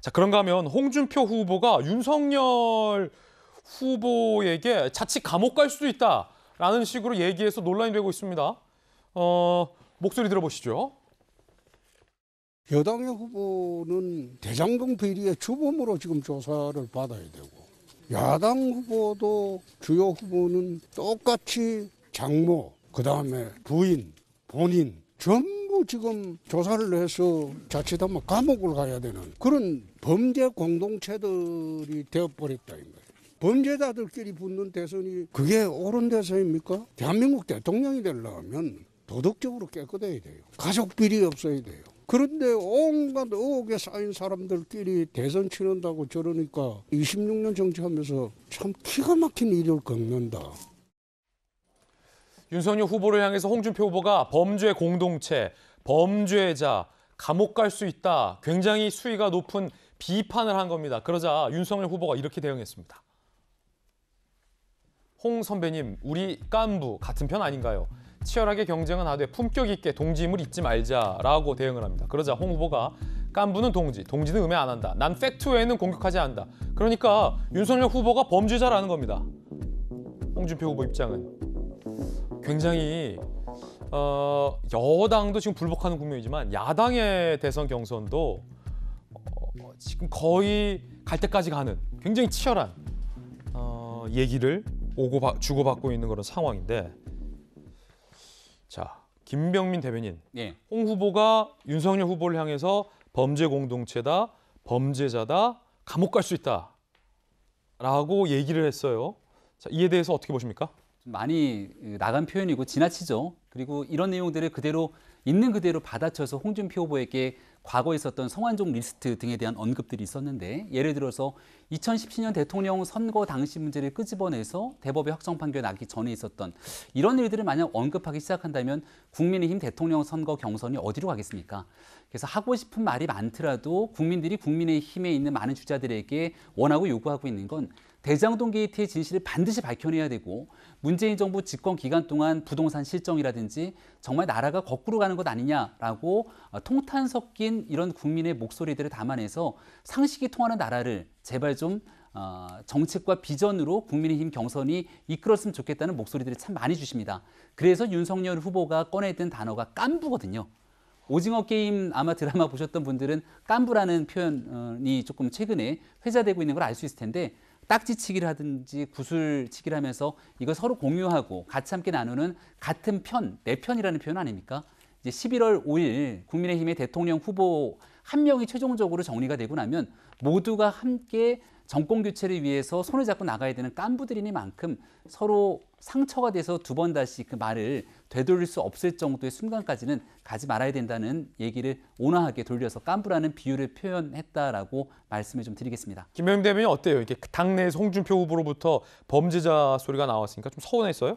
자, 그런가 하면 홍준표 후보가 윤석열 후보에게 자칫 감옥 갈 수도 있다라는 식으로 얘기해서 논란이 되고 있습니다. 어, 목소리 들어보시죠. 여당의 후보는 대장동 비리의 주범으로 지금 조사를 받아야 되고 야당 후보도 주요 후보는 똑같이 장모, 그다음에 부인, 본인 전부 지금 조사를 해서 자칫하면 감옥을 가야 되는 그런 범죄 공동체들이 되어버렸다. 범죄자들끼리 붙는 대선이 그게 옳은 대선입니까? 대한민국 대통령이 되려면 도덕적으로 깨끗해야 돼요. 가족 비리 없어야 돼요. 그런데 온갖 의혹에 쌓인 사람들끼리 대선 치른다고 저러니까 26년 정치하면서 참 기가 막힌 일을 겪는다. 윤석열 후보를 향해서 홍준표 후보가 범죄 공동체, 범죄자, 감옥 갈 수 있다. 굉장히 수위가 높은 비판을 한 겁니다. 그러자 윤석열 후보가 이렇게 대응했습니다. 홍 선배님, 우리 깐부 같은 편 아닌가요? 치열하게 경쟁은 하되 품격 있게 동지임을 잊지 말자라고 대응을 합니다. 그러자 홍 후보가 깐부는 동지, 동지는 음해 안 한다. 난 팩트 외에는 공격하지 않는다. 그러니까 윤석열 후보가 범죄자라는 겁니다. 홍준표 후보 입장은 굉장히 어, 여당도 지금 불복하는 국면이지만 야당의 대선 경선도 어, 지금 거의 갈 때까지 가는 굉장히 치열한 어, 얘기를 오고 바, 주고받고 있는 그런 상황인데 자 김병민 대변인 네. 홍 후보가 윤석열 후보를 향해서 범죄 공동체다 범죄자다 감옥 갈 수 있다라고 얘기를 했어요. 자, 이에 대해서 어떻게 보십니까? 많이 나간 표현이고 지나치죠. 그리고 이런 내용들을 그대로 있는 그대로 받아쳐서 홍준표 후보에게 과거에 있었던 성완종 리스트 등에 대한 언급들이 있었는데 예를 들어서 2017년 대통령 선거 당시 문제를 끄집어내서 대법의 확정 판결 나기 전에 있었던 이런 일들을 만약 언급하기 시작한다면 국민의힘 대통령 선거 경선이 어디로 가겠습니까? 그래서 하고 싶은 말이 많더라도 국민들이 국민의힘에 있는 많은 주자들에게 원하고 요구하고 있는 건 대장동 게이트의 진실을 반드시 밝혀내야 되고 문재인 정부 집권 기간 동안 부동산 실정이라든지 정말 나라가 거꾸로 가는 것 아니냐라고 어, 통탄 섞인 이런 국민의 목소리들을 담아내서 상식이 통하는 나라를 제발 좀 어, 정책과 비전으로 국민의힘 경선이 이끌었으면 좋겠다는 목소리들을 참 많이 주십니다. 그래서 윤석열 후보가 꺼내든 단어가 깐부거든요. 오징어 게임 아마 드라마 보셨던 분들은 깐부라는 표현이 조금 최근에 회자되고 있는 걸 알 수 있을 텐데 딱지치기라든지 구슬치기를 하면서 이걸 서로 공유하고 같이 함께 나누는 같은 편, 내 편이라는 표현 아닙니까? 이제 11월 5일 국민의힘의 대통령 후보 한 명이 최종적으로 정리가 되고 나면 모두가 함께 정권 교체를 위해서 손을 잡고 나가야 되는 깐부들이니만큼 서로 상처가 돼서 두 번 다시 그 말을 되돌릴 수 없을 정도의 순간까지는 가지 말아야 된다는 얘기를 온화하게 돌려서 깐부라는 비유를 표현했다라고 말씀을 좀 드리겠습니다. 김병 대변인 어때요? 이게 그 당내 송준표 후보로부터 범죄자 소리가 나왔으니까 좀 서운했어요?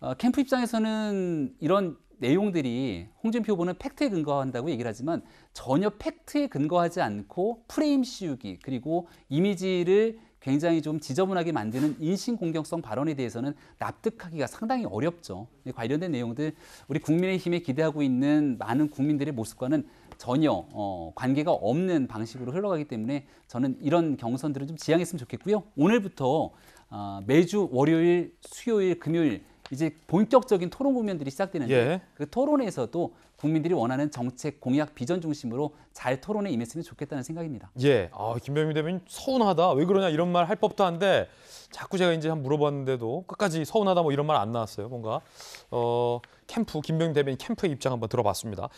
어, 캠프 입장에서는 이런 내용들이 홍준표 후보는 팩트에 근거한다고 얘기를 하지만 전혀 팩트에 근거하지 않고 프레임 씌우기 그리고 이미지를 굉장히 좀 지저분하게 만드는 인신공격성 발언에 대해서는 납득하기가 상당히 어렵죠. 관련된 내용들 우리 국민의힘에 기대하고 있는 많은 국민들의 모습과는 전혀 어, 관계가 없는 방식으로 흘러가기 때문에 저는 이런 경선들은 좀 지양했으면 좋겠고요. 오늘부터 어, 매주 월요일, 수요일, 금요일 이제 본격적인 토론 국면들이 시작되는데 예. 그 토론에서도 국민들이 원하는 정책 공약 비전 중심으로 잘 토론에 임했으면 좋겠다는 생각입니다. 예. 아, 김병민 대변인 서운하다. 왜 그러냐 이런 말 할 법도 한데 자꾸 제가 이제 한 물어봤는데도 끝까지 서운하다 뭐 이런 말 안 나왔어요. 뭔가 어, 캠프 김병민 대변인 캠프의 입장 한번 들어봤습니다.